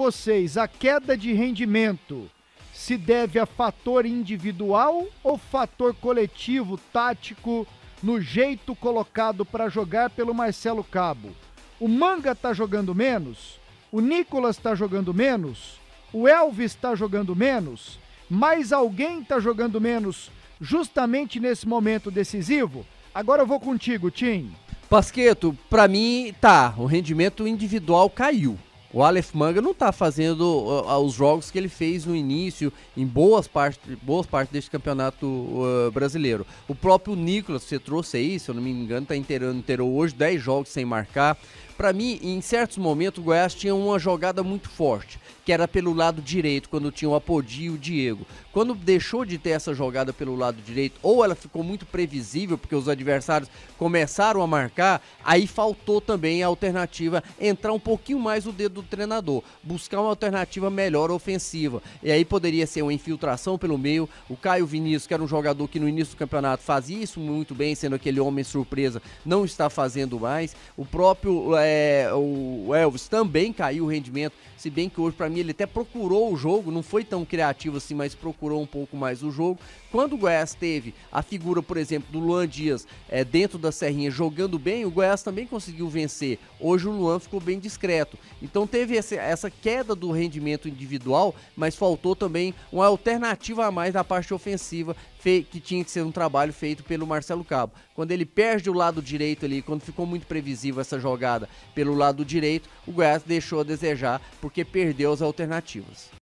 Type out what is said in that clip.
vocês, a queda de rendimento se deve a fator individual ou fator coletivo, tático, no jeito colocado para jogar pelo Marcelo Cabo? O Manga está jogando menos? O Nicolas está jogando menos? O Elvis está jogando menos? Mais alguém está jogando menos justamente nesse momento decisivo? Agora eu vou contigo, Tim. Pasqueto, para mim, tá, o rendimento individual caiu o Aleph Manga não está fazendo uh, os jogos que ele fez no início, em boas partes boas partes deste campeonato uh, brasileiro. O próprio Nicolas, você trouxe aí, se eu não me engano, está inteirando, hoje 10 jogos sem marcar. Para mim, em certos momentos, o Goiás tinha uma jogada muito forte, que era pelo lado direito, quando tinha o Apodi e o Diego. Quando deixou de ter essa jogada pelo lado direito, ou ela ficou muito previsível, porque os adversários começaram a marcar, aí faltou também a alternativa entrar um pouquinho mais o dedo do treinador, buscar uma alternativa melhor ofensiva. E aí poderia ser uma infiltração pelo meio. O Caio Vinícius, que era um jogador que no início do campeonato fazia isso muito bem, sendo aquele homem surpresa, não está fazendo mais. O próprio. É, é, o Elvis também caiu o rendimento, se bem que hoje para mim ele até procurou o jogo, não foi tão criativo assim, mas procurou um pouco mais o jogo. Quando o Goiás teve a figura, por exemplo, do Luan Dias é, dentro da Serrinha jogando bem, o Goiás também conseguiu vencer. Hoje o Luan ficou bem discreto. Então teve essa queda do rendimento individual, mas faltou também uma alternativa a mais na parte ofensiva, que tinha que ser um trabalho feito pelo Marcelo Cabo. Quando ele perde o lado direito ali, quando ficou muito previsível essa jogada, pelo lado direito, o Goiás deixou a desejar porque perdeu as alternativas.